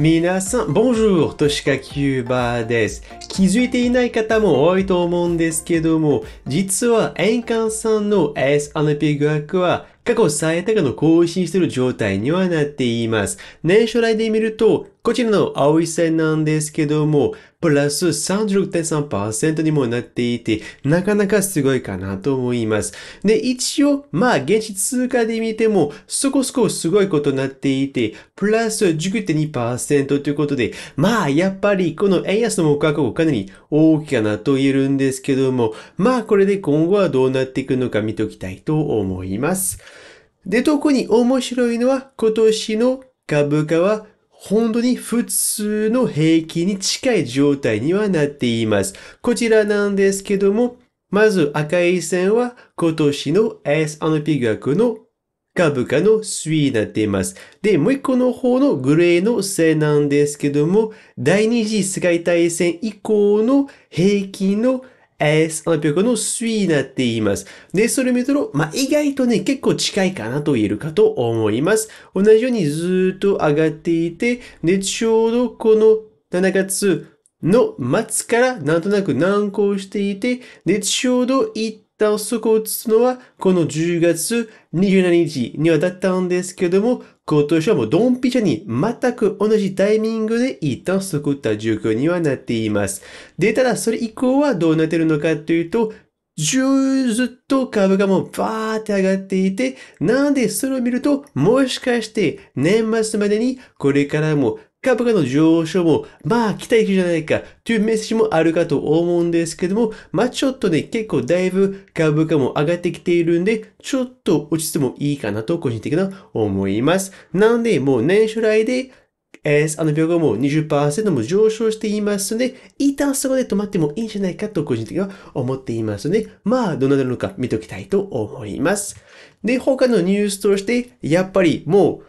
皆さん、Bonjour! としかキューバーです。気づいていない方も多いと思うんですけども、実は円ンさんの S&P 語学は過去最高の更新している状態にはなっています。年初来で見ると、こちらの青い線なんですけども、プラス36.3%にもなっていて、なかなかすごいかなと思います。で、一応、まあ、現地通貨で見ても、そこそこすごいことになっていて、プラス19.2%ということで、まあ、やっぱりこの円安の目標がかなり大きいかなと言えるんですけども、まあ、これで今後はどうなっていくのか見ておきたいと思います。で、特に面白いのは今年の株価は本当に普通の平均に近い状態にはなっています。こちらなんですけども、まず赤い線は今年の S&P 額の株価の推移になっています。で、もう一個の方のグレーの線なんですけども、第二次世界大戦以降の平均の S アラピアカの3になっています。で、それ見ると、まあ、意外とね、結構近いかなと言えるかと思います。同じようにずっと上がっていて、で、ちょうどこの7月の末からなんとなく難航していて、で、ちょうど一旦そこを打つのは、この10月27日にはだったんですけども、今年はもうドンピシャに全く同じタイミングで一旦作った状況にはなっています。で、ただそれ以降はどうなってるのかというと、ずっと株がもうバーって上がっていて、なんでそれを見ると、もしかして年末までにこれからも株価の上昇も、まあ、期待値じゃないか、というメッセージもあるかと思うんですけども、まあ、ちょっとね、結構だいぶ株価も上がってきているんで、ちょっと落ちてもいいかなと、個人的な思います。なので、もう年初来で、S、あの秒がもう20%も上昇していますので、一旦そこで止まってもいいんじゃないかと個人的には思っていますので、まあ、どんななのか見ておきたいと思います。で、他のニュースとして、やっぱりもう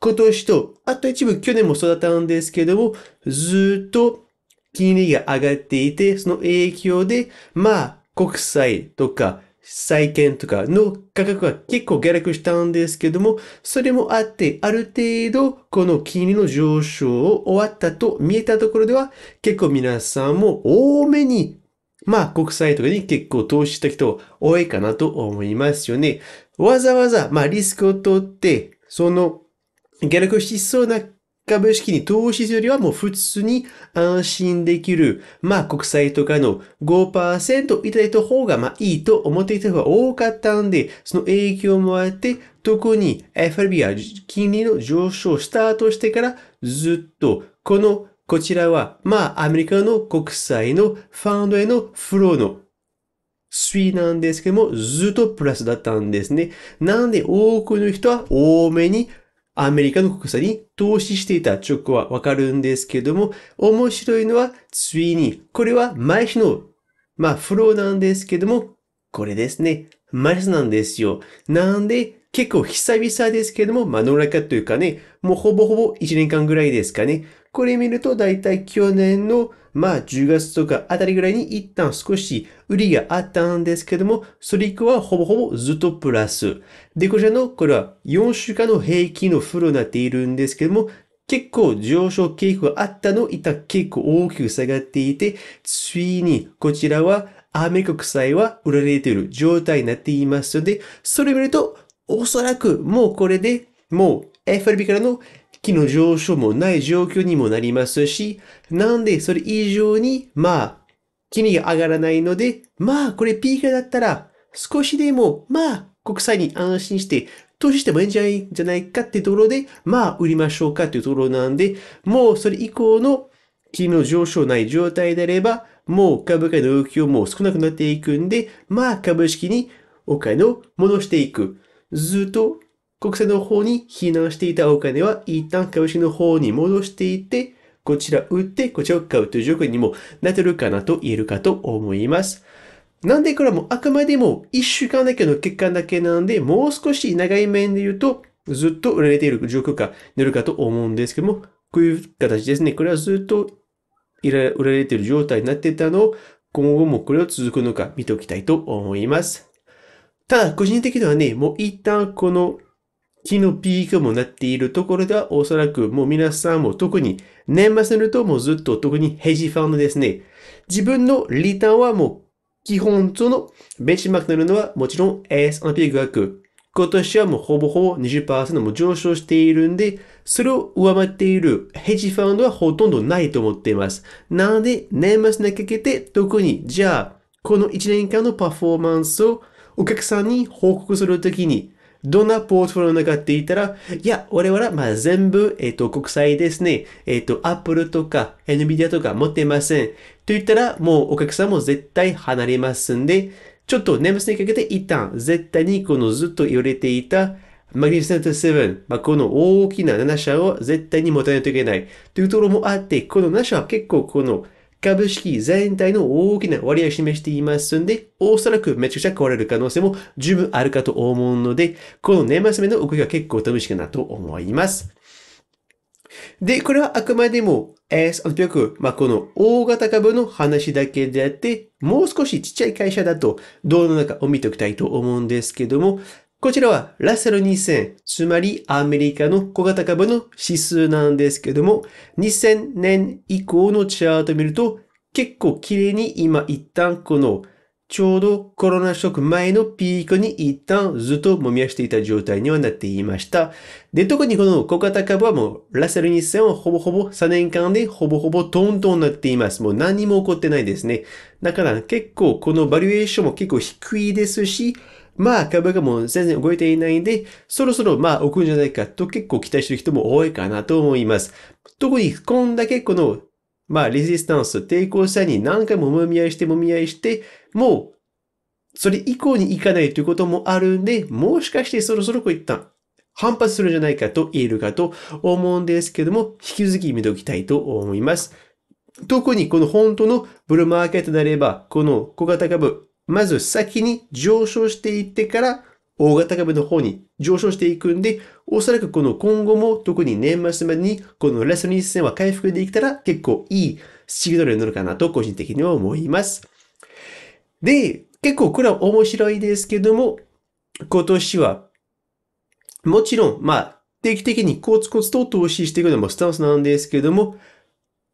今年と、あと一部去年も育ったんですけども、ずっと金利が上がっていて、その影響で、まあ、国債とか債券とかの価格は結構下落したんですけども、それもあって、ある程度、この金利の上昇を終わったと見えたところでは、結構皆さんも多めにまあ、国債とかに結構投資した人多いかなと思いますよね。わざわざ、まあ、リスクを取って、その下落しそうな株式に投資するよりはもう普通に安心できる。まあ国債とかの5%いただいた方がまあいいと思っていた方が多かったんで、その影響もあって、特に FRB は金利の上昇をスタートしてからずっとこのこちらはまあアメリカの国債のファンドへのフローの推移なんですけども、ずっとプラスだったんですね。なんで多くの人は多めにアメリカの国債に投資していた直後はわかるんですけども、面白いのはついに、これは毎日の、まあ、フローなんですけども、これですね。マイナスなんですよ。なんで、結構久々ですけども、まあ、野中というかね、もうほぼほぼ1年間ぐらいですかね。これ見ると、だいたい去年の、まあ、10月とかあたりぐらいに一旦少し売りがあったんですけども、それ以降はほぼほぼずっとプラス。で、こちらの、これは4週間の平均のフルになっているんですけども、結構上昇傾向があったの、一旦結構大きく下がっていて、ついにこちらはアメリカ国債は売られている状態になっていますので、それを見ると、おそらくもうこれでもう FRB からの機の上昇もない状況にもなりますし、なんでそれ以上に、まあ、金利が上がらないので、まあ、これピークだったら、少しでも、まあ、国債に安心して、投資してもいいんじゃないじゃないかってところで、まあ、売りましょうかっていうところなんで、もうそれ以降の金の上昇ない状態であれば、もう株価の動きをもう少なくなっていくんで、まあ、株式にお金を戻していく。ずっと国債の方に避難していたお金は一旦株式の方に戻していて、こちら売って、こちらを買うという状況にもなってるかなと言えるかと思います。なんでこれはもうあくまでも一週間だけの結果だけなんで、もう少し長い面で言うと、ずっと売られている状況か、なるかと思うんですけども、こういう形ですね。これはずっと売られている状態になっていたのを、今後もこれを続くのか見ておきたいと思います。ただ、個人的にはね、もう一旦この木のピークもなっているところでは、おそらくもう皆さんも特に年末になるともうずっと特にヘッジファンドですね。自分のリターンはもう基本そのベンチマークになるのはもちろん S&P 500。今年はもうほぼほぼ20%も上昇しているんで、それを上回っているヘッジファンドはほとんどないと思っています。なので、年末にかけて特に、じゃあ、この1年間のパフォーマンスをお客さんに報告するときに、どんなポートフォリオがって言ったら、いや、我々はまあ全部、えっ、ー、と、国際ですね。えっ、ー、と、Apple とか NVIDIA とか持ってません。と言ったら、もうお客さんも絶対離れますんで、ちょっと年末にかけて一旦、絶対にこのずっと言われていた、マグニフィセント7、まあ、この大きな7社を絶対に持たないといけない。というところもあって、この7社は結構この、株式全体の大きな割合を示していますんで、おそらくめちゃくちゃ壊れる可能性も十分あるかと思うので、この年末目の動きが結構楽しくなと思います。で、これはあくまでも S&P500、まあ、この大型株の話だけであって、もう少しちっちゃい会社だと、どうの中を見ておきたいと思うんですけども、こちらはラッセル2000、つまりアメリカの小型株の指数なんですけども、2000年以降のチャートを見ると、結構綺麗に今一旦このちょうどコロナショック前のピークに一旦ずっと揉み合していた状態にはなっていました。で、特にこの小型株はもうラセル2000はほぼほぼ3年間でほぼほぼトントンになっています。もう何も起こってないですね。だから結構このバリエーションも結構低いですし、まあ株がもう全然動いていないんで、そろそろまあ置くんじゃないかと結構期待してる人も多いかなと思います。特にこんだけこの、まあレジスタンス、抵抗者に何回も揉み合いして揉み合いして、もうそれ以降に行かないということもあるんで、もしかしてそろそろこういった反発するんじゃないかと言えるかと思うんですけども、引き続き見ておきたいと思います。特にこの本当のブルーマーケットであれば、この小型株、まず先に上昇していってから、大型株の方に上昇していくんで、おそらくこの今後も特に年末までにこのレスング線は回復できたら結構いいシグナルになるかなと個人的には思います。で、結構これは面白いですけども、今年はもちろん、まあ、定期的にコツコツと投資していくのもスタンスなんですけども、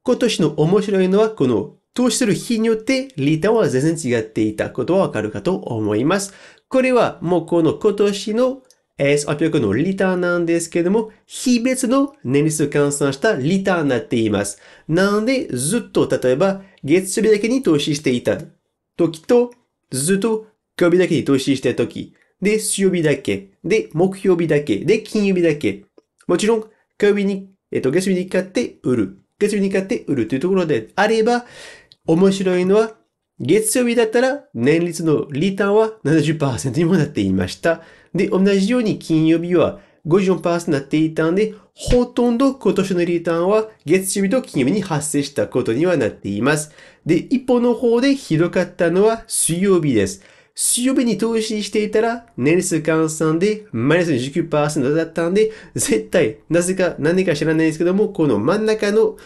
今年の面白いのはこの通してる日によって、リターンは全然違っていたことはわかるかと思います。これはもうこの今年の S800 のリターンなんですけども、日別の年率を換算したリターンになっています。なんで、ずっと例えば月曜日だけに投資していた時と、ずっと火曜日だけに投資した時、で、水曜日だけ、で、木曜日だけ、で、金曜日だけ。もちろん、火曜日に、えっ、と、月曜日に買って売る。月曜日に買って売るというところであれば、面白いのは、月曜日だったら年率のリターンは70%にもなっていました。で、同じように金曜日は54%になっていたんで、ほとんど今年のリターンは月曜日と金曜日に発生したことにはなっています。で、一方の方でひどかったのは水曜日です。水曜日に投資していたら、年率換算でマイナス1 9だったんで、絶対、なぜか、何でか知らないですけども、この真ん中の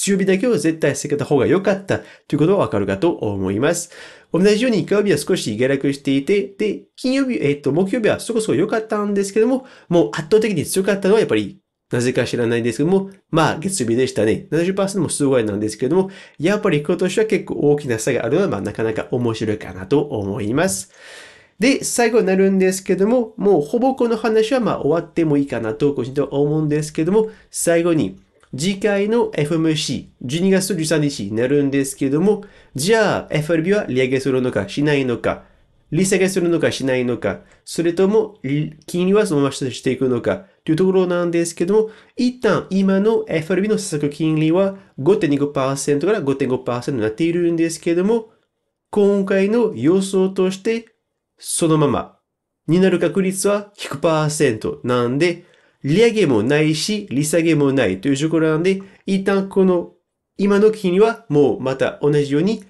強火だけを絶対避けた方が良かったということがわかるかと思います。同じように火曜日は少し下落していて、で、金曜日、えっ、ー、と、木曜日はそこそこ良かったんですけども、もう圧倒的に強かったのはやっぱりなぜか知らないんですけども、まあ月曜日でしたね。70%もすごいなんですけども、やっぱり今年は結構大きな差があるのは、まあなかなか面白いかなと思います。で、最後になるんですけども、もうほぼこの話はまあ終わってもいいかなと、個人とは思うんですけども、最後に、次回の FMC、12月13日になるんですけども、じゃあ FRB は利上げするのかしないのか、利下げするのかしないのか、それとも金利はそのまましていくのかというところなんですけども、一旦今の FRB の政策金利は5.25%から5.5%になっているんですけども、今回の予想としてそのままになる確率は100%なんで、利上げもないし、利下げもないというところなので、一旦この今の金利はもうまた同じように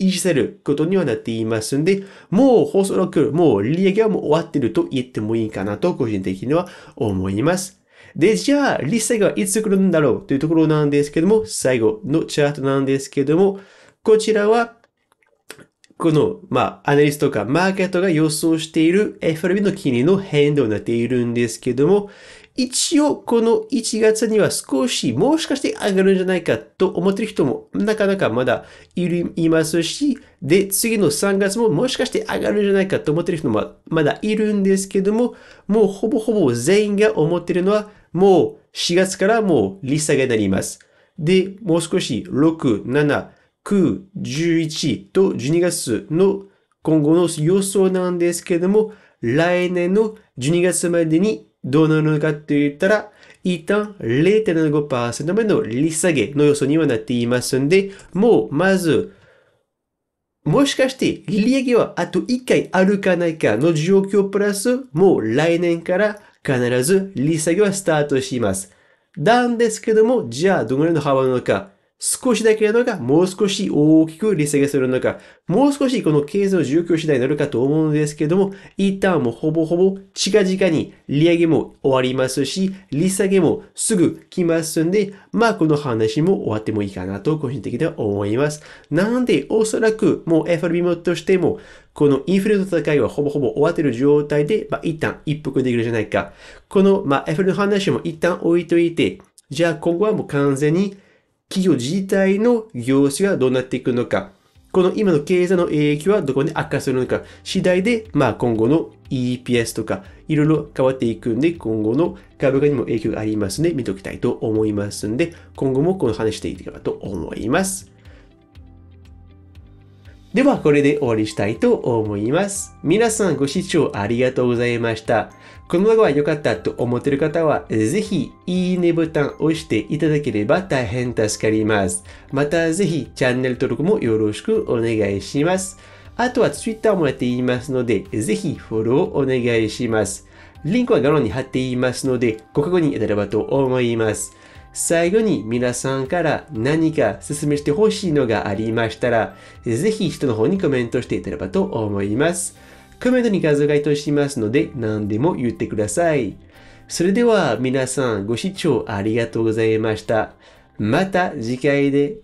維持されることにはなっていますんで、もうおそらくもう利上げはもう終わってると言ってもいいかなと個人的には思います。で、じゃあ、利下げはいつ来るんだろうというところなんですけども、最後のチャートなんですけども、こちらは、この、まあ、アナリストとかマーケットが予想している FRB の金利の変動になっているんですけども、一応この1月には少しもしかして上がるんじゃないかと思ってる人もなかなかまだいますし、で、次の3月ももしかして上がるんじゃないかと思ってる人もまだいるんですけども、もうほぼほぼ全員が思ってるのはもう4月からもう利下げになります。で、もう少し6、7、9、11と12月の今後の予想なんですけども、来年の12月までにどうなうなかって言ったら、一旦0.75%目の利下げの予想にはなっていますんで、もうまず、もしかして利上げはあと1回あるかないかの状況プラス、もう来年から必ず利下げはスタートします。なんですけども、じゃあどのぐらいの幅なのか。少しだけなのか、もう少し大きく利下げするのか、もう少しこの経済の状況次第になるかと思うんですけども、一旦もうほぼほぼ近々に利上げも終わりますし、利下げもすぐ来ますんで、まあこの話も終わってもいいかなと個人的には思います。なんで、おそらくもう FRB もとしても、このインフレの戦いはほぼほぼ終わってる状態で、まあ一旦一服できるじゃないか。この、まあ FRB の話も一旦置いといて、じゃあ今後はもう完全に企業自体の業種がどうなっていくのか、この今の経済の影響はどこに悪化するのか次第で、まあ今後の EPS とかいろいろ変わっていくんで、今後の株価にも影響がありますね。見ておきたいと思いますんで、今後もこの話していければと思います。では、これで終わりしたいと思います。皆さんご視聴ありがとうございました。この動画が良かったと思っている方は、ぜひ、いいねボタンを押していただければ大変助かります。また、ぜひ、チャンネル登録もよろしくお願いします。あとは Twitter もやっていますので、ぜひフォローお願いします。リンクは画面に貼っていますので、ご確認いただければと思います。最後に皆さんから何か説明してほしいのがありましたら、ぜひ人の方にコメントしていただければと思います。コメントに画像該当しますので何でも言ってください。それでは皆さんご視聴ありがとうございました。また次回で